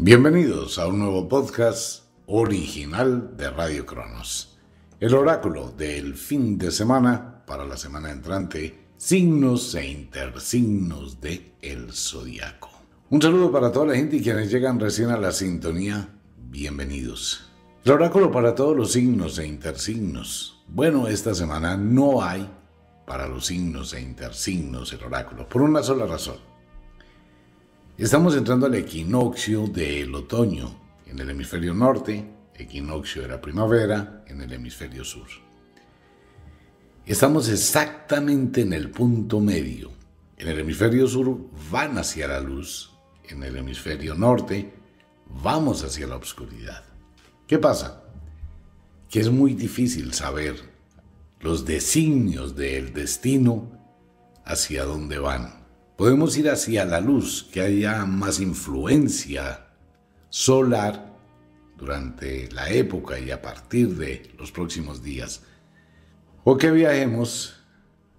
Bienvenidos a un nuevo podcast original de Radio Cronos. El oráculo del fin de semana para la semana entrante, signos e intersignos de el zodiaco. Un saludo para toda la gente y quienes llegan recién a la sintonía, bienvenidos. El oráculo para todos los signos e intersignos. Bueno, esta semana no hay para los signos e intersignos el oráculo, por una sola razón. Estamos entrando al equinoccio del otoño en el hemisferio norte, equinoccio de la primavera en el hemisferio sur. Estamos exactamente en el punto medio. En el hemisferio sur van hacia la luz, en el hemisferio norte vamos hacia la oscuridad. ¿Qué pasa? Que es muy difícil saber los designios del destino hacia dónde van podemos ir hacia la luz, que haya más influencia solar durante la época y a partir de los próximos días, o que viajemos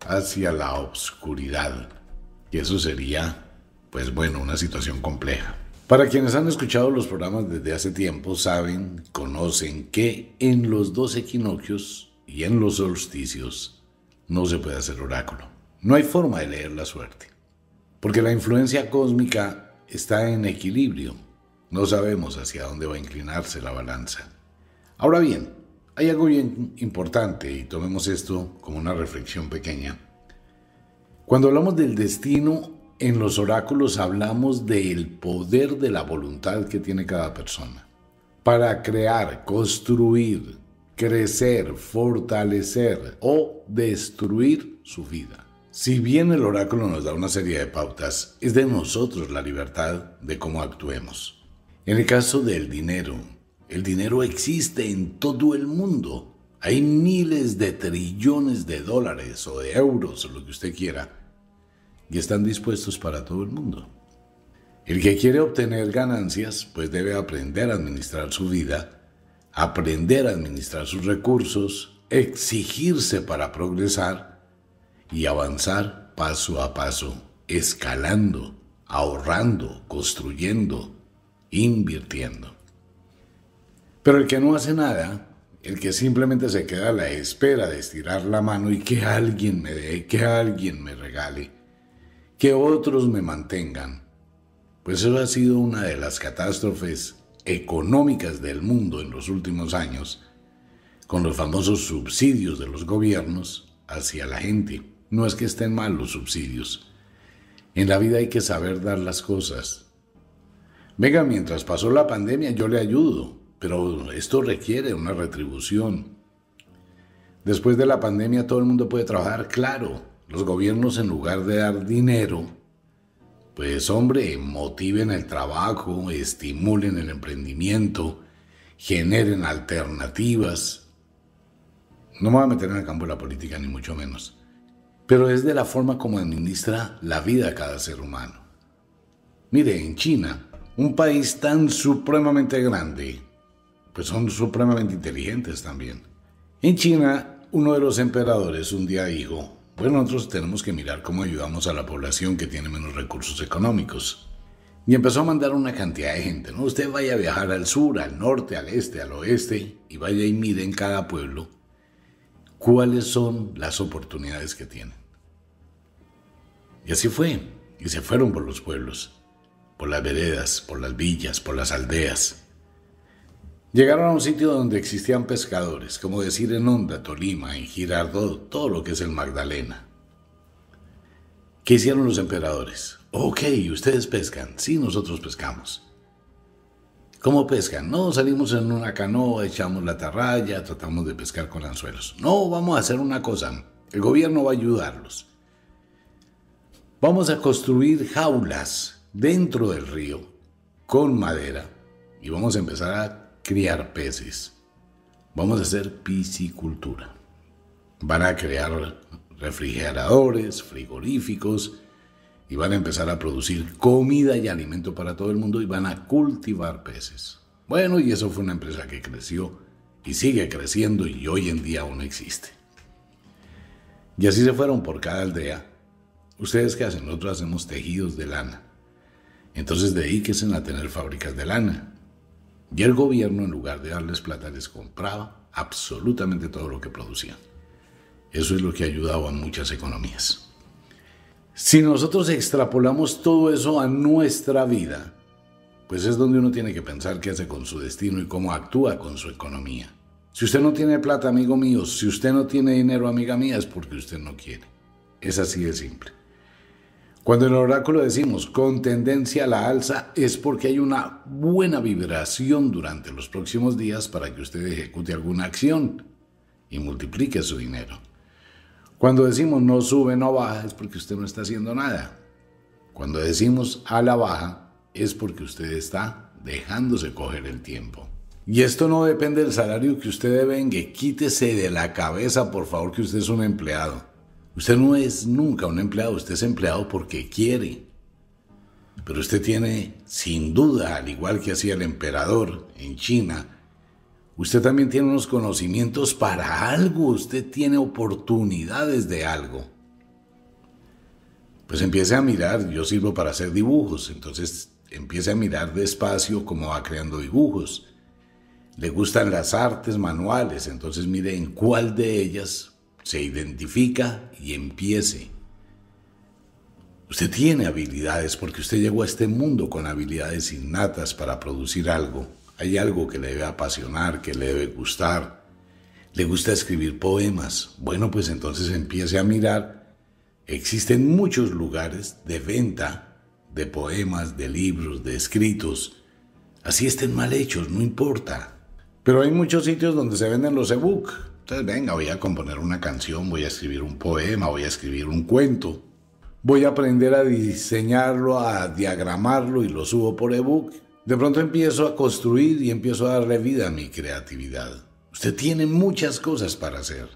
hacia la oscuridad Y eso sería, pues bueno, una situación compleja. Para quienes han escuchado los programas desde hace tiempo, saben, conocen que en los dos equinoccios y en los solsticios no se puede hacer oráculo. No hay forma de leer la suerte. Porque la influencia cósmica está en equilibrio. No sabemos hacia dónde va a inclinarse la balanza. Ahora bien, hay algo bien importante y tomemos esto como una reflexión pequeña. Cuando hablamos del destino, en los oráculos hablamos del poder de la voluntad que tiene cada persona para crear, construir, crecer, fortalecer o destruir su vida. Si bien el oráculo nos da una serie de pautas, es de nosotros la libertad de cómo actuemos. En el caso del dinero, el dinero existe en todo el mundo. Hay miles de trillones de dólares o de euros o lo que usted quiera. Y están dispuestos para todo el mundo. El que quiere obtener ganancias, pues debe aprender a administrar su vida, aprender a administrar sus recursos, exigirse para progresar y avanzar paso a paso, escalando, ahorrando, construyendo, invirtiendo. Pero el que no hace nada, el que simplemente se queda a la espera de estirar la mano y que alguien me dé, que alguien me regale, que otros me mantengan, pues eso ha sido una de las catástrofes económicas del mundo en los últimos años, con los famosos subsidios de los gobiernos hacia la gente. No es que estén mal los subsidios. En la vida hay que saber dar las cosas. Venga, mientras pasó la pandemia yo le ayudo, pero esto requiere una retribución. Después de la pandemia todo el mundo puede trabajar, claro. Los gobiernos en lugar de dar dinero, pues hombre, motiven el trabajo, estimulen el emprendimiento, generen alternativas. No me voy a meter en el campo de la política, ni mucho menos pero es de la forma como administra la vida a cada ser humano. Mire, en China, un país tan supremamente grande, pues son supremamente inteligentes también. En China, uno de los emperadores un día dijo, bueno, nosotros tenemos que mirar cómo ayudamos a la población que tiene menos recursos económicos. Y empezó a mandar una cantidad de gente, ¿no? Usted vaya a viajar al sur, al norte, al este, al oeste, y vaya y mire en cada pueblo cuáles son las oportunidades que tiene. Y así fue, y se fueron por los pueblos, por las veredas, por las villas, por las aldeas. Llegaron a un sitio donde existían pescadores, como decir en Honda, Tolima, en Girardot, todo lo que es el Magdalena. ¿Qué hicieron los emperadores? Ok, ustedes pescan. Sí, nosotros pescamos. ¿Cómo pescan? No, salimos en una canoa, echamos la tarraya, tratamos de pescar con anzuelos. No, vamos a hacer una cosa. El gobierno va a ayudarlos. Vamos a construir jaulas dentro del río con madera y vamos a empezar a criar peces. Vamos a hacer piscicultura. Van a crear refrigeradores, frigoríficos y van a empezar a producir comida y alimento para todo el mundo y van a cultivar peces. Bueno, y eso fue una empresa que creció y sigue creciendo y hoy en día aún existe. Y así se fueron por cada aldea ¿Ustedes qué hacen? Nosotros hacemos tejidos de lana. Entonces dedíquense a tener fábricas de lana. Y el gobierno, en lugar de darles plata, les compraba absolutamente todo lo que producían. Eso es lo que ha ayudado a muchas economías. Si nosotros extrapolamos todo eso a nuestra vida, pues es donde uno tiene que pensar qué hace con su destino y cómo actúa con su economía. Si usted no tiene plata, amigo mío, si usted no tiene dinero, amiga mía, es porque usted no quiere. Es así de simple. Cuando en el oráculo decimos con tendencia a la alza es porque hay una buena vibración durante los próximos días para que usted ejecute alguna acción y multiplique su dinero. Cuando decimos no sube, no baja es porque usted no está haciendo nada. Cuando decimos a la baja es porque usted está dejándose coger el tiempo. Y esto no depende del salario que usted devengue. Quítese de la cabeza, por favor, que usted es un empleado. Usted no es nunca un empleado, usted es empleado porque quiere. Pero usted tiene, sin duda, al igual que hacía el emperador en China, usted también tiene unos conocimientos para algo, usted tiene oportunidades de algo. Pues empiece a mirar, yo sirvo para hacer dibujos, entonces empiece a mirar despacio cómo va creando dibujos. Le gustan las artes manuales, entonces mire en cuál de ellas se identifica y empiece. Usted tiene habilidades porque usted llegó a este mundo con habilidades innatas para producir algo. Hay algo que le debe apasionar, que le debe gustar. Le gusta escribir poemas. Bueno, pues entonces empiece a mirar. Existen muchos lugares de venta de poemas, de libros, de escritos. Así estén mal hechos, no importa. Pero hay muchos sitios donde se venden los e-books entonces, venga, voy a componer una canción, voy a escribir un poema, voy a escribir un cuento. Voy a aprender a diseñarlo, a diagramarlo y lo subo por ebook. De pronto empiezo a construir y empiezo a darle vida a mi creatividad. Usted tiene muchas cosas para hacer.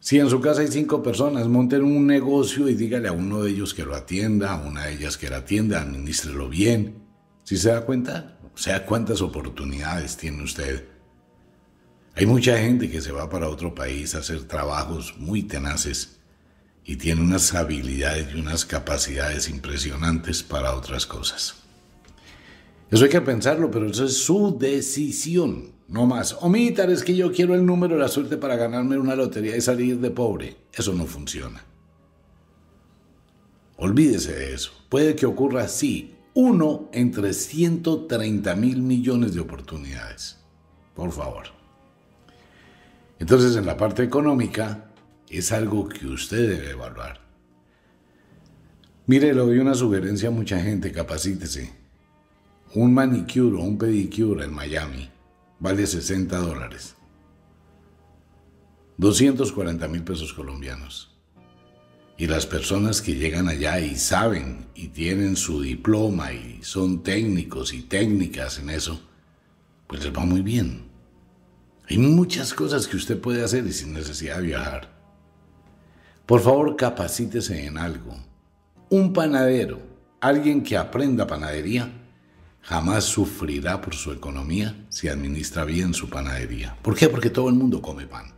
Si en su casa hay cinco personas, monten un negocio y dígale a uno de ellos que lo atienda, a una de ellas que la atienda, administrelo bien. Si se da cuenta, o sea, cuántas oportunidades tiene usted. Hay mucha gente que se va para otro país a hacer trabajos muy tenaces y tiene unas habilidades y unas capacidades impresionantes para otras cosas. Eso hay que pensarlo, pero eso es su decisión, no más. Omitar es que yo quiero el número de la suerte para ganarme una lotería y salir de pobre. Eso no funciona. Olvídese de eso. Puede que ocurra así, uno entre 130 mil millones de oportunidades. Por favor. Entonces, en la parte económica, es algo que usted debe evaluar. Mire, le doy una sugerencia a mucha gente, capacítese. Un manicure o un pedicure en Miami vale 60 dólares. 240 mil pesos colombianos. Y las personas que llegan allá y saben y tienen su diploma y son técnicos y técnicas en eso, pues les va muy bien. Hay muchas cosas que usted puede hacer y sin necesidad de viajar. Por favor, capacítese en algo. Un panadero, alguien que aprenda panadería, jamás sufrirá por su economía si administra bien su panadería. ¿Por qué? Porque todo el mundo come pan.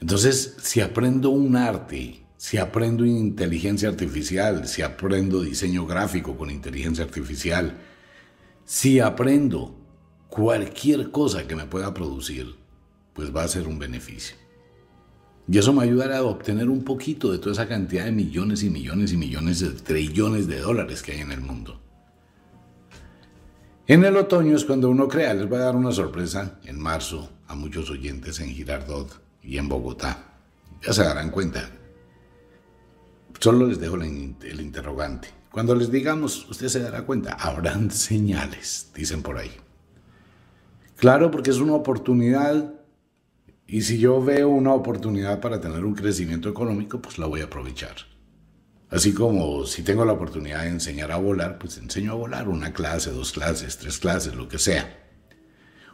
Entonces, si aprendo un arte, si aprendo inteligencia artificial, si aprendo diseño gráfico con inteligencia artificial, si aprendo cualquier cosa que me pueda producir, pues va a ser un beneficio. Y eso me ayudará a obtener un poquito de toda esa cantidad de millones y millones y millones de trillones de dólares que hay en el mundo. En el otoño es cuando uno crea, les va a dar una sorpresa en marzo a muchos oyentes en Girardot y en Bogotá. Ya se darán cuenta. Solo les dejo el interrogante. Cuando les digamos, usted se dará cuenta, habrán señales, dicen por ahí. Claro, porque es una oportunidad y si yo veo una oportunidad para tener un crecimiento económico, pues la voy a aprovechar. Así como si tengo la oportunidad de enseñar a volar, pues enseño a volar una clase, dos clases, tres clases, lo que sea.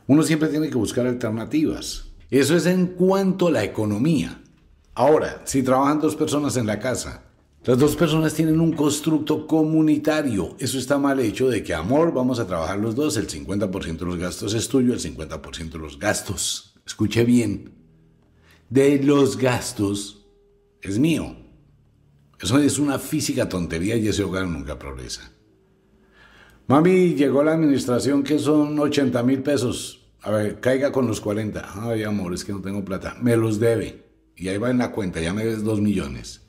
Uno siempre tiene que buscar alternativas. Eso es en cuanto a la economía. Ahora, si trabajan dos personas en la casa las dos personas tienen un constructo comunitario. Eso está mal hecho de que, amor, vamos a trabajar los dos, el 50% de los gastos es tuyo, el 50% de los gastos, escuche bien, de los gastos es mío. Eso es una física tontería y ese hogar nunca progresa. Mami, llegó la administración que son 80 mil pesos. A ver, caiga con los 40. Ay, amor, es que no tengo plata. Me los debe. Y ahí va en la cuenta, ya me ves dos millones.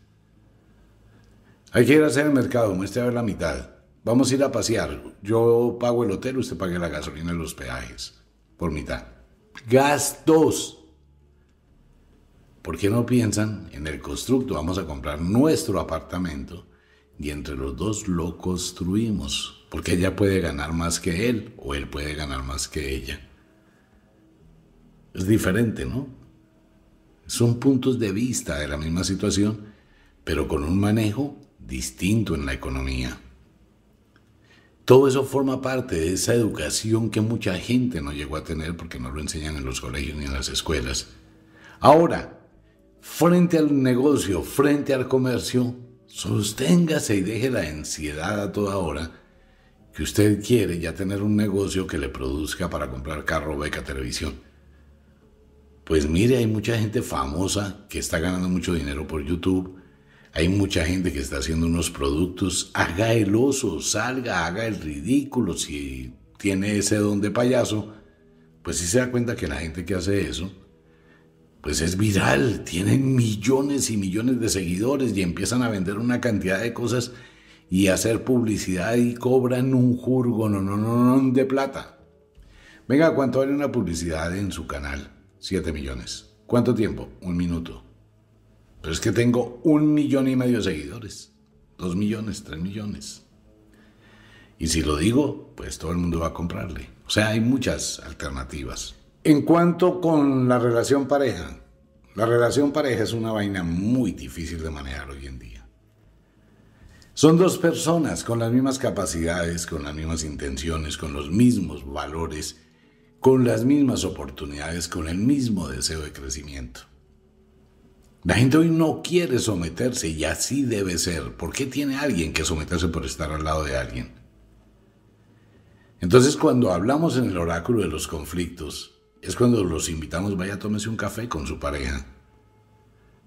Hay que ir a hacer el mercado, muestre a ver la mitad. Vamos a ir a pasear. Yo pago el hotel, usted pague la gasolina y los peajes. Por mitad. Gastos. ¿Por qué no piensan en el constructo? Vamos a comprar nuestro apartamento y entre los dos lo construimos. Porque ella puede ganar más que él o él puede ganar más que ella. Es diferente, ¿no? Son puntos de vista de la misma situación, pero con un manejo distinto en la economía. Todo eso forma parte de esa educación que mucha gente no llegó a tener porque no lo enseñan en los colegios ni en las escuelas. Ahora, frente al negocio, frente al comercio, sosténgase y deje la ansiedad a toda hora que usted quiere ya tener un negocio que le produzca para comprar carro, beca, televisión. Pues mire, hay mucha gente famosa que está ganando mucho dinero por YouTube, hay mucha gente que está haciendo unos productos, haga el oso, salga, haga el ridículo, si tiene ese don de payaso, pues si se da cuenta que la gente que hace eso, pues es viral, tienen millones y millones de seguidores y empiezan a vender una cantidad de cosas y hacer publicidad y cobran un jurgo, no, no, no, no, de plata. Venga, ¿cuánto vale una publicidad en su canal? 7 millones. ¿Cuánto tiempo? Un minuto. Pero es que tengo un millón y medio de seguidores. Dos millones, tres millones. Y si lo digo, pues todo el mundo va a comprarle. O sea, hay muchas alternativas. En cuanto con la relación pareja, la relación pareja es una vaina muy difícil de manejar hoy en día. Son dos personas con las mismas capacidades, con las mismas intenciones, con los mismos valores, con las mismas oportunidades, con el mismo deseo de crecimiento. La gente hoy no quiere someterse y así debe ser. ¿Por qué tiene alguien que someterse por estar al lado de alguien? Entonces cuando hablamos en el oráculo de los conflictos, es cuando los invitamos, vaya, tómese un café con su pareja.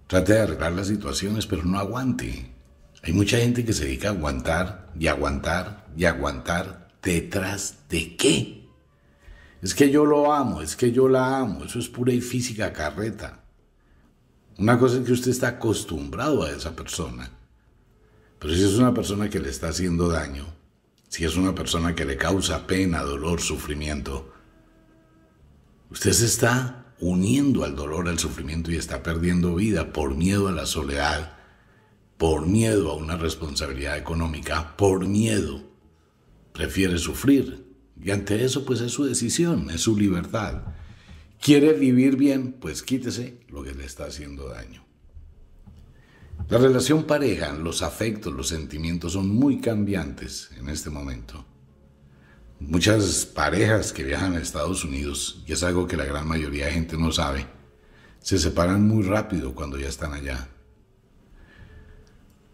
Trate de arreglar las situaciones, pero no aguante. Hay mucha gente que se dedica a aguantar y aguantar y aguantar. ¿Detrás de qué? Es que yo lo amo, es que yo la amo. Eso es pura y física carreta. Una cosa es que usted está acostumbrado a esa persona. Pero si es una persona que le está haciendo daño, si es una persona que le causa pena, dolor, sufrimiento, usted se está uniendo al dolor, al sufrimiento y está perdiendo vida por miedo a la soledad, por miedo a una responsabilidad económica, por miedo. Prefiere sufrir. Y ante eso, pues es su decisión, es su libertad. ¿Quiere vivir bien? Pues quítese lo que le está haciendo daño. La relación pareja, los afectos, los sentimientos son muy cambiantes en este momento. Muchas parejas que viajan a Estados Unidos, y es algo que la gran mayoría de gente no sabe, se separan muy rápido cuando ya están allá.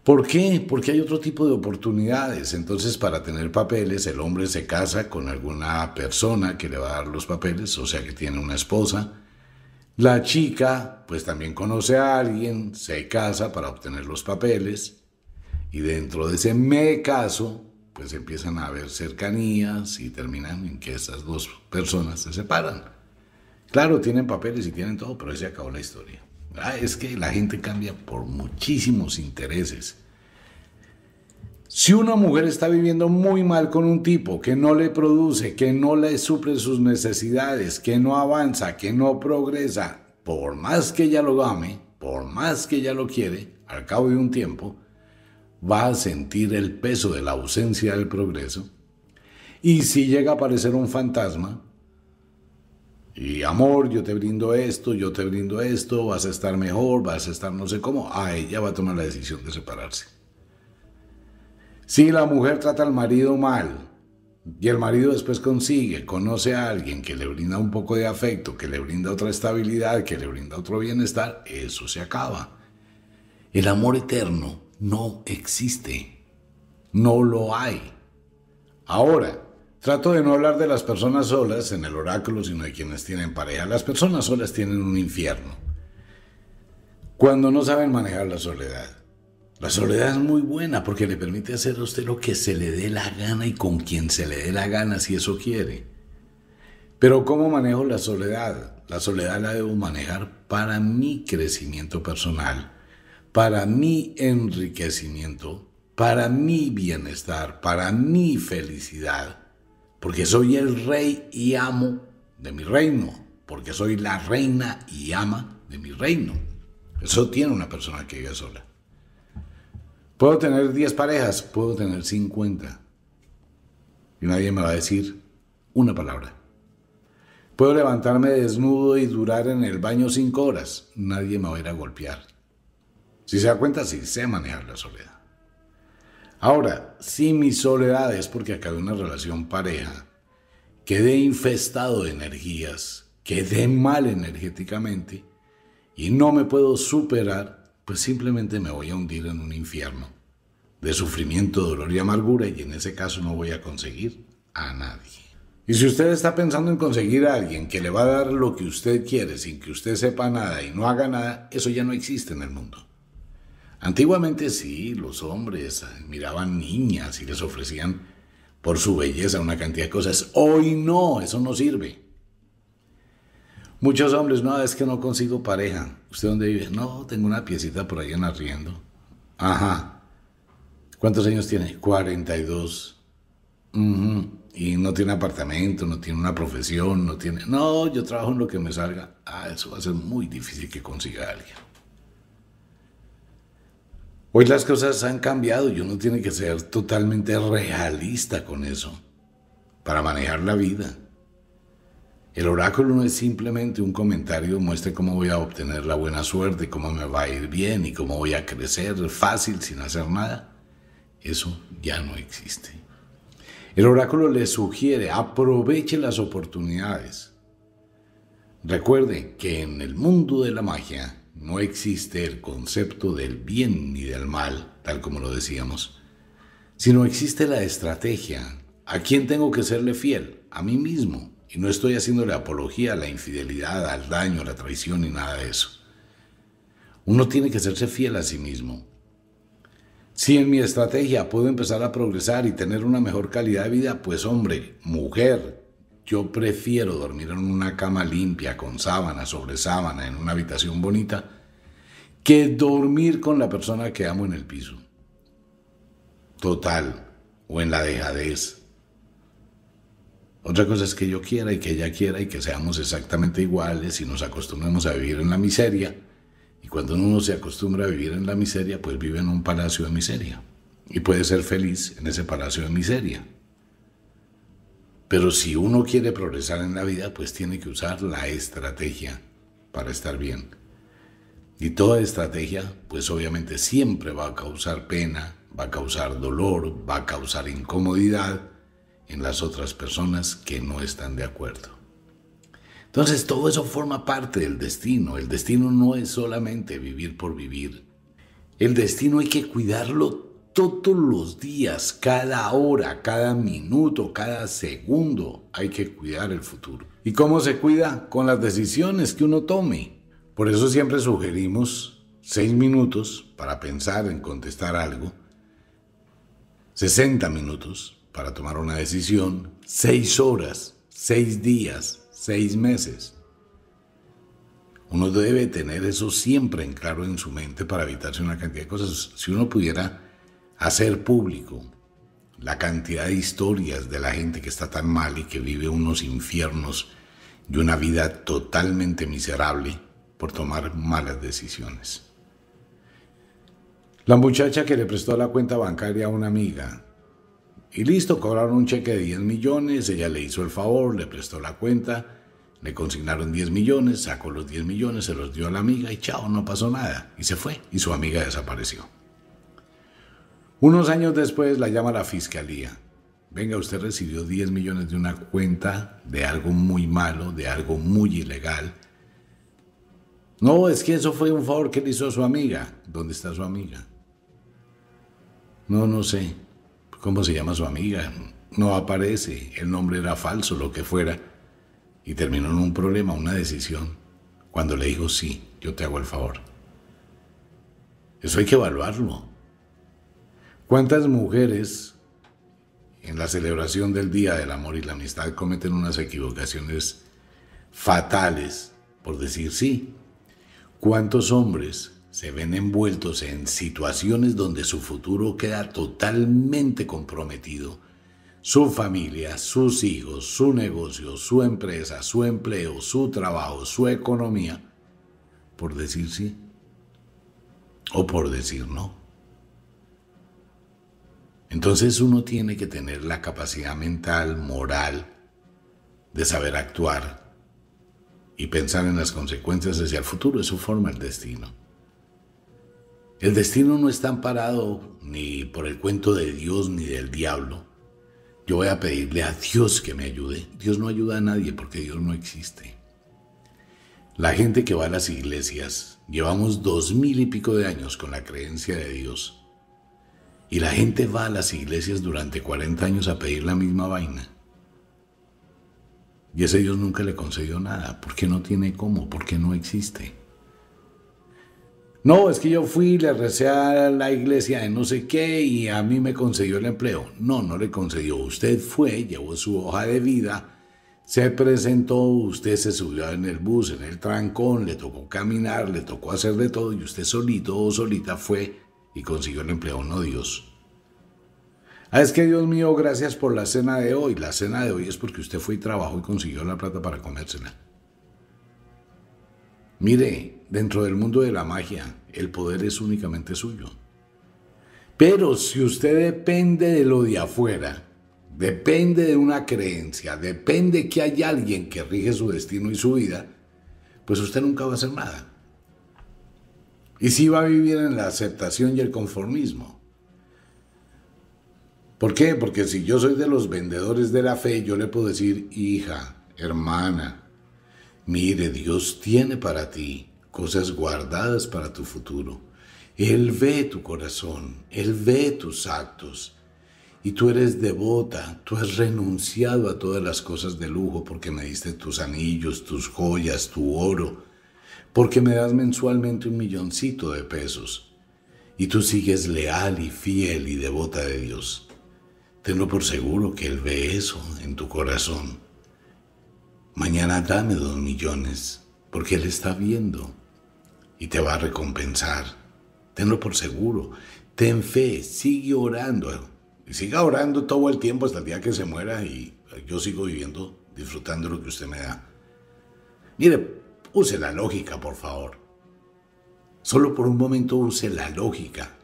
¿Por qué? Porque hay otro tipo de oportunidades. Entonces, para tener papeles, el hombre se casa con alguna persona que le va a dar los papeles, o sea que tiene una esposa. La chica, pues también conoce a alguien, se casa para obtener los papeles. Y dentro de ese me caso, pues empiezan a haber cercanías y terminan en que esas dos personas se separan. Claro, tienen papeles y tienen todo, pero ahí se acabó la historia. Ah, es que la gente cambia por muchísimos intereses. Si una mujer está viviendo muy mal con un tipo que no le produce, que no le suple sus necesidades, que no avanza, que no progresa, por más que ella lo ame, por más que ella lo quiere, al cabo de un tiempo, va a sentir el peso de la ausencia del progreso. Y si llega a aparecer un fantasma, y amor, yo te brindo esto, yo te brindo esto, vas a estar mejor, vas a estar no sé cómo. A ah, ella va a tomar la decisión de separarse. Si la mujer trata al marido mal y el marido después consigue, conoce a alguien que le brinda un poco de afecto, que le brinda otra estabilidad, que le brinda otro bienestar, eso se acaba. El amor eterno no existe. No lo hay. Ahora, Trato de no hablar de las personas solas en el oráculo, sino de quienes tienen pareja. Las personas solas tienen un infierno. Cuando no saben manejar la soledad. La soledad es muy buena porque le permite hacer a usted lo que se le dé la gana y con quien se le dé la gana si eso quiere. Pero ¿cómo manejo la soledad? La soledad la debo manejar para mi crecimiento personal, para mi enriquecimiento, para mi bienestar, para mi felicidad porque soy el rey y amo de mi reino, porque soy la reina y ama de mi reino. Eso tiene una persona que vive sola. Puedo tener 10 parejas, puedo tener 50. Y nadie me va a decir una palabra. Puedo levantarme desnudo y durar en el baño 5 horas. Nadie me va a ir a golpear. Si se da cuenta, sí sé manejar la soledad. Ahora, si mi soledad es porque acabé una relación pareja, quedé infestado de energías, quedé mal energéticamente y no me puedo superar, pues simplemente me voy a hundir en un infierno de sufrimiento, dolor y amargura y en ese caso no voy a conseguir a nadie. Y si usted está pensando en conseguir a alguien que le va a dar lo que usted quiere sin que usted sepa nada y no haga nada, eso ya no existe en el mundo. Antiguamente sí, los hombres eh, miraban niñas y les ofrecían por su belleza una cantidad de cosas. Hoy no, eso no sirve. Muchos hombres, no, es que no consigo pareja. ¿Usted dónde vive? No, tengo una piecita por ahí en arriendo. Ajá. ¿Cuántos años tiene? 42. Y no tiene apartamento, no tiene una profesión, no tiene... No, yo trabajo en lo que me salga. Ah, eso va a ser muy difícil que consiga alguien. Hoy las cosas han cambiado y uno tiene que ser totalmente realista con eso para manejar la vida. El oráculo no es simplemente un comentario, muestre cómo voy a obtener la buena suerte, cómo me va a ir bien y cómo voy a crecer fácil sin hacer nada. Eso ya no existe. El oráculo le sugiere, aproveche las oportunidades. Recuerde que en el mundo de la magia, no existe el concepto del bien ni del mal, tal como lo decíamos, sino existe la estrategia. ¿A quién tengo que serle fiel? A mí mismo. Y no estoy haciéndole apología a la infidelidad, al daño, a la traición ni nada de eso. Uno tiene que hacerse fiel a sí mismo. Si en mi estrategia puedo empezar a progresar y tener una mejor calidad de vida, pues hombre, mujer, yo prefiero dormir en una cama limpia, con sábana, sobre sábana, en una habitación bonita, que dormir con la persona que amo en el piso. Total, o en la dejadez. Otra cosa es que yo quiera y que ella quiera y que seamos exactamente iguales y nos acostumbremos a vivir en la miseria. Y cuando uno se acostumbra a vivir en la miseria, pues vive en un palacio de miseria. Y puede ser feliz en ese palacio de miseria. Pero si uno quiere progresar en la vida, pues tiene que usar la estrategia para estar bien. Y toda estrategia, pues obviamente siempre va a causar pena, va a causar dolor, va a causar incomodidad en las otras personas que no están de acuerdo. Entonces todo eso forma parte del destino. El destino no es solamente vivir por vivir. El destino hay que cuidarlo todos los días, cada hora, cada minuto, cada segundo, hay que cuidar el futuro. ¿Y cómo se cuida? Con las decisiones que uno tome. Por eso siempre sugerimos seis minutos para pensar en contestar algo, 60 minutos para tomar una decisión, seis horas, seis días, seis meses. Uno debe tener eso siempre en claro en su mente para evitarse una cantidad de cosas. Si uno pudiera hacer público la cantidad de historias de la gente que está tan mal y que vive unos infiernos y una vida totalmente miserable por tomar malas decisiones. La muchacha que le prestó la cuenta bancaria a una amiga y listo, cobraron un cheque de 10 millones, ella le hizo el favor, le prestó la cuenta, le consignaron 10 millones, sacó los 10 millones, se los dio a la amiga y chao, no pasó nada. Y se fue y su amiga desapareció. Unos años después la llama la fiscalía. Venga, usted recibió 10 millones de una cuenta de algo muy malo, de algo muy ilegal. No, es que eso fue un favor que le hizo a su amiga. ¿Dónde está su amiga? No, no sé. ¿Cómo se llama su amiga? No aparece. El nombre era falso, lo que fuera. Y terminó en un problema, una decisión. Cuando le dijo sí, yo te hago el favor. Eso hay que evaluarlo. ¿Cuántas mujeres en la celebración del Día del Amor y la Amistad cometen unas equivocaciones fatales por decir sí? ¿Cuántos hombres se ven envueltos en situaciones donde su futuro queda totalmente comprometido? Su familia, sus hijos, su negocio, su empresa, su empleo, su trabajo, su economía, por decir sí o por decir no. Entonces uno tiene que tener la capacidad mental, moral, de saber actuar y pensar en las consecuencias hacia el futuro. Eso forma el destino. El destino no está amparado ni por el cuento de Dios ni del diablo. Yo voy a pedirle a Dios que me ayude. Dios no ayuda a nadie porque Dios no existe. La gente que va a las iglesias llevamos dos mil y pico de años con la creencia de Dios y la gente va a las iglesias durante 40 años a pedir la misma vaina. Y ese Dios nunca le concedió nada, porque no tiene cómo, porque no existe. No, es que yo fui, le recé a la iglesia de no sé qué y a mí me concedió el empleo. No, no le concedió. Usted fue, llevó su hoja de vida, se presentó, usted se subió en el bus, en el trancón, le tocó caminar, le tocó hacer de todo y usted solito o solita fue y consiguió el empleo, no Dios. Ah, es que Dios mío, gracias por la cena de hoy. La cena de hoy es porque usted fue y trabajó y consiguió la plata para comérsela. Mire, dentro del mundo de la magia, el poder es únicamente suyo. Pero si usted depende de lo de afuera, depende de una creencia, depende que haya alguien que rige su destino y su vida, pues usted nunca va a hacer nada. Y si va a vivir en la aceptación y el conformismo. ¿Por qué? Porque si yo soy de los vendedores de la fe, yo le puedo decir, hija, hermana, mire, Dios tiene para ti cosas guardadas para tu futuro. Él ve tu corazón, Él ve tus actos. Y tú eres devota, tú has renunciado a todas las cosas de lujo porque me diste tus anillos, tus joyas, tu oro porque me das mensualmente un milloncito de pesos, y tú sigues leal y fiel y devota de Dios. Tenlo por seguro que Él ve eso en tu corazón. Mañana dame dos millones, porque Él está viendo y te va a recompensar. Tenlo por seguro. Ten fe, sigue orando. Y siga orando todo el tiempo hasta el día que se muera y yo sigo viviendo, disfrutando lo que usted me da. Mire, Use la lógica, por favor. Solo por un momento use la lógica.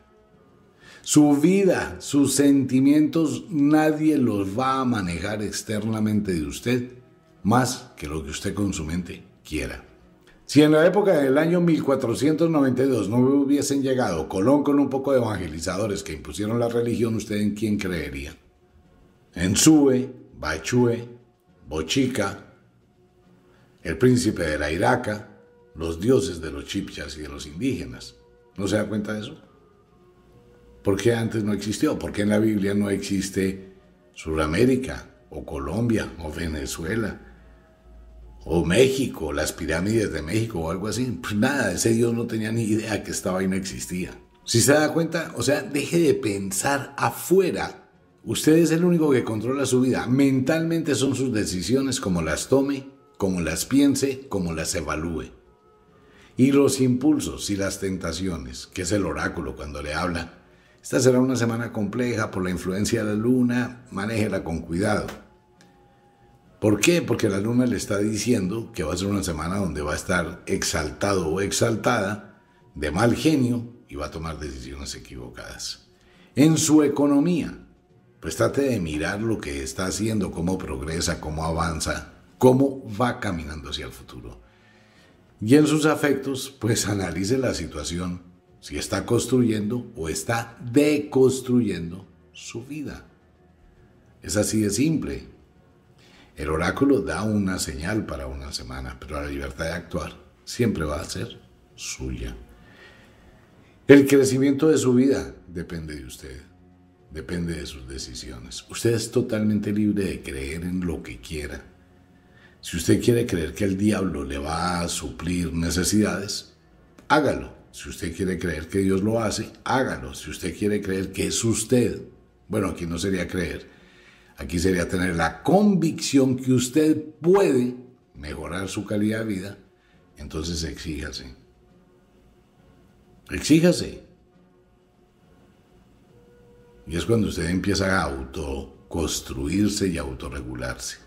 Su vida, sus sentimientos, nadie los va a manejar externamente de usted más que lo que usted con su mente quiera. Si en la época del año 1492 no hubiesen llegado Colón con un poco de evangelizadores que impusieron la religión, ¿usted en quién creería? En Sue, Bachue, Bochica, el príncipe de la Iraca, los dioses de los chipchas y de los indígenas. ¿No se da cuenta de eso? ¿Por qué antes no existió? ¿Por qué en la Biblia no existe Sudamérica o Colombia o Venezuela o México, las pirámides de México o algo así? Pues nada, ese Dios no tenía ni idea que estaba y no existía. Si se da cuenta, o sea, deje de pensar afuera. Usted es el único que controla su vida. Mentalmente son sus decisiones como las tome como las piense, como las evalúe. Y los impulsos y las tentaciones, que es el oráculo cuando le habla. Esta será una semana compleja por la influencia de la luna, manéjela con cuidado. ¿Por qué? Porque la luna le está diciendo que va a ser una semana donde va a estar exaltado o exaltada, de mal genio y va a tomar decisiones equivocadas. En su economía, pues trate de mirar lo que está haciendo, cómo progresa, cómo avanza, cómo va caminando hacia el futuro. Y en sus afectos, pues analice la situación, si está construyendo o está deconstruyendo su vida. Es así de simple. El oráculo da una señal para una semana, pero la libertad de actuar siempre va a ser suya. El crecimiento de su vida depende de usted, depende de sus decisiones. Usted es totalmente libre de creer en lo que quiera, si usted quiere creer que el diablo le va a suplir necesidades, hágalo. Si usted quiere creer que Dios lo hace, hágalo. Si usted quiere creer que es usted, bueno, aquí no sería creer, aquí sería tener la convicción que usted puede mejorar su calidad de vida, entonces exíjase. Exíjase. Y es cuando usted empieza a autoconstruirse y autorregularse.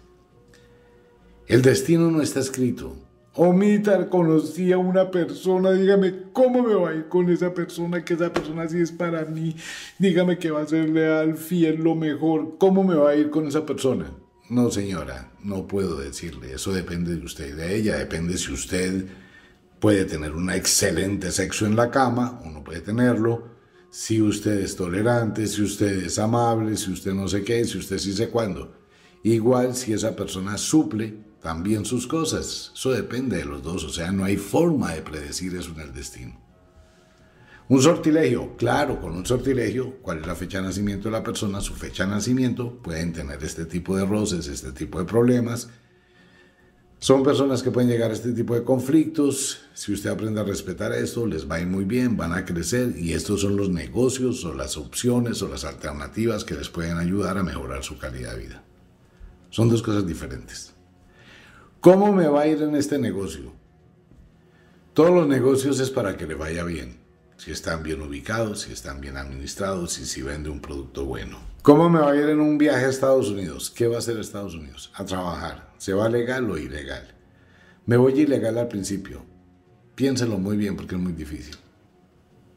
El destino no está escrito. Omitar conocí a una persona, dígame cómo me va a ir con esa persona, que esa persona sí es para mí, dígame que va a ser leal, fiel, lo mejor, cómo me va a ir con esa persona. No señora, no puedo decirle, eso depende de usted y de ella, depende si usted puede tener un excelente sexo en la cama o no puede tenerlo, si usted es tolerante, si usted es amable, si usted no sé qué, si usted sí sé cuándo. Igual si esa persona suple también sus cosas. Eso depende de los dos, o sea, no hay forma de predecir eso en el destino. Un sortilegio, claro, con un sortilegio, cuál es la fecha de nacimiento de la persona, su fecha de nacimiento, pueden tener este tipo de roces, este tipo de problemas. Son personas que pueden llegar a este tipo de conflictos. Si usted aprende a respetar esto, les va a ir muy bien, van a crecer y estos son los negocios o las opciones o las alternativas que les pueden ayudar a mejorar su calidad de vida. Son dos cosas diferentes. ¿Cómo me va a ir en este negocio? Todos los negocios es para que le vaya bien. Si están bien ubicados, si están bien administrados y si vende un producto bueno. ¿Cómo me va a ir en un viaje a Estados Unidos? ¿Qué va a hacer Estados Unidos? A trabajar. ¿Se va legal o ilegal? Me voy ilegal al principio. Piénselo muy bien porque es muy difícil.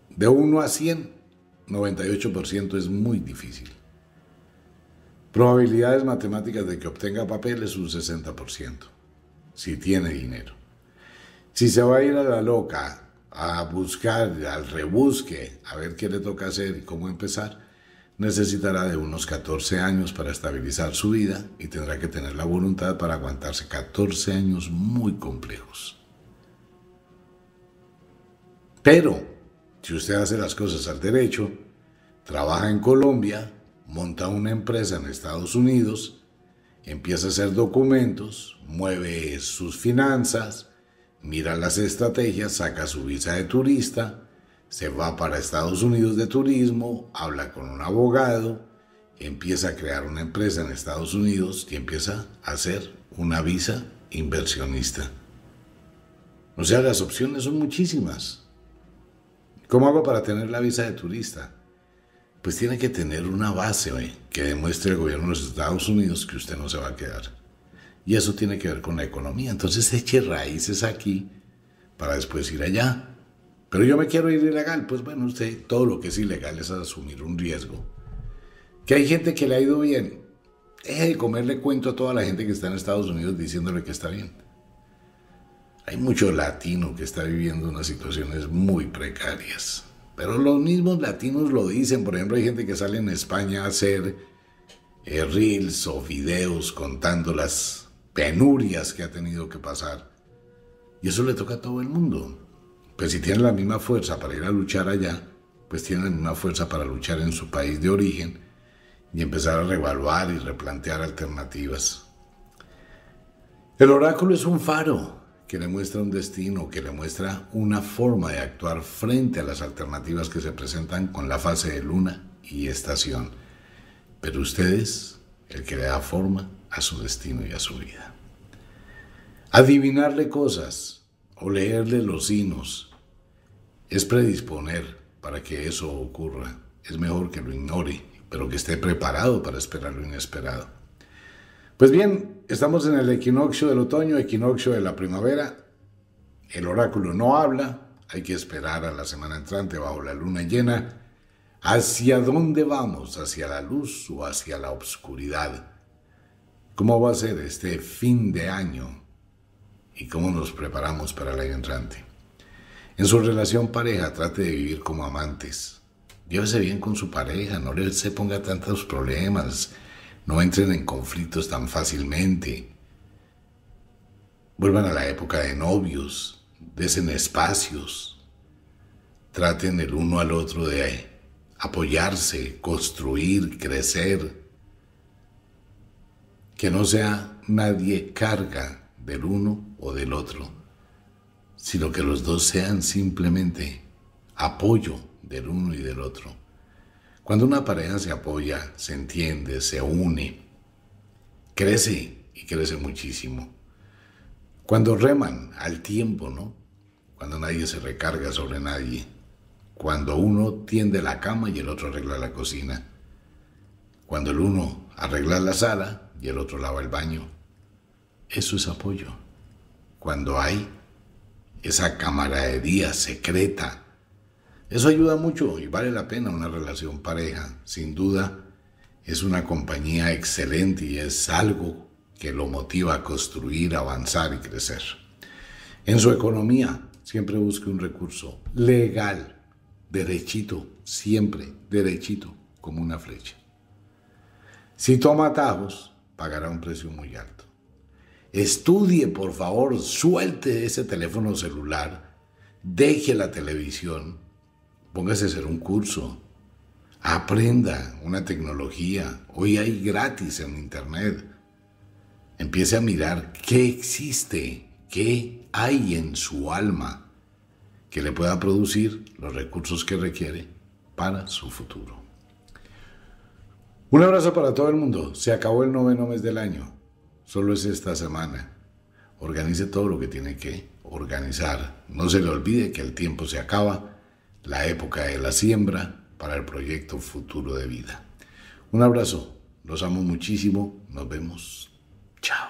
De 1 a 100, 98% es muy difícil. Probabilidades matemáticas de que obtenga papel es un 60% si tiene dinero. Si se va a ir a la loca, a buscar, al rebusque, a ver qué le toca hacer y cómo empezar, necesitará de unos 14 años para estabilizar su vida y tendrá que tener la voluntad para aguantarse 14 años muy complejos. Pero, si usted hace las cosas al derecho, trabaja en Colombia, monta una empresa en Estados Unidos, empieza a hacer documentos, mueve sus finanzas, mira las estrategias, saca su visa de turista, se va para Estados Unidos de turismo, habla con un abogado, empieza a crear una empresa en Estados Unidos y empieza a hacer una visa inversionista. O sea, las opciones son muchísimas. ¿Cómo hago para tener la visa de turista? pues tiene que tener una base que demuestre el gobierno de los Estados Unidos que usted no se va a quedar. Y eso tiene que ver con la economía. Entonces eche raíces aquí para después ir allá. Pero yo me quiero ir ilegal. Pues bueno, usted todo lo que es ilegal es asumir un riesgo. Que hay gente que le ha ido bien. Deje de comerle cuento a toda la gente que está en Estados Unidos diciéndole que está bien. Hay mucho latino que está viviendo unas situaciones muy precarias. Pero los mismos latinos lo dicen. Por ejemplo, hay gente que sale en España a hacer eh, reels o videos contando las penurias que ha tenido que pasar. Y eso le toca a todo el mundo. Pues si tienen la misma fuerza para ir a luchar allá, pues tienen la misma fuerza para luchar en su país de origen y empezar a revaluar y replantear alternativas. El oráculo es un faro que le muestra un destino, que le muestra una forma de actuar frente a las alternativas que se presentan con la fase de luna y estación. Pero usted es el que le da forma a su destino y a su vida. Adivinarle cosas o leerle los signos es predisponer para que eso ocurra. Es mejor que lo ignore, pero que esté preparado para esperar lo inesperado. Pues bien, estamos en el equinoccio del otoño, equinoccio de la primavera. El oráculo no habla, hay que esperar a la semana entrante bajo la luna llena. ¿Hacia dónde vamos? ¿Hacia la luz o hacia la oscuridad? ¿Cómo va a ser este fin de año? ¿Y cómo nos preparamos para el año entrante? En su relación pareja, trate de vivir como amantes. Llévese bien con su pareja, no le se ponga tantos problemas. No entren en conflictos tan fácilmente. Vuelvan a la época de novios, desen espacios. Traten el uno al otro de apoyarse, construir, crecer. Que no sea nadie carga del uno o del otro, sino que los dos sean simplemente apoyo del uno y del otro. Cuando una pareja se apoya, se entiende, se une, crece y crece muchísimo. Cuando reman al tiempo, ¿no? Cuando nadie se recarga sobre nadie. Cuando uno tiende la cama y el otro arregla la cocina. Cuando el uno arregla la sala y el otro lava el baño. Eso es apoyo. Cuando hay esa camaradería secreta eso ayuda mucho y vale la pena una relación pareja. Sin duda, es una compañía excelente y es algo que lo motiva a construir, avanzar y crecer. En su economía, siempre busque un recurso legal, derechito, siempre derechito, como una flecha. Si toma atajos, pagará un precio muy alto. Estudie, por favor, suelte ese teléfono celular, deje la televisión, Póngase a hacer un curso. Aprenda una tecnología. Hoy hay gratis en Internet. Empiece a mirar qué existe, qué hay en su alma que le pueda producir los recursos que requiere para su futuro. Un abrazo para todo el mundo. Se acabó el noveno mes del año. Solo es esta semana. Organice todo lo que tiene que organizar. No se le olvide que el tiempo se acaba la época de la siembra para el proyecto futuro de vida. Un abrazo, los amo muchísimo, nos vemos, chao.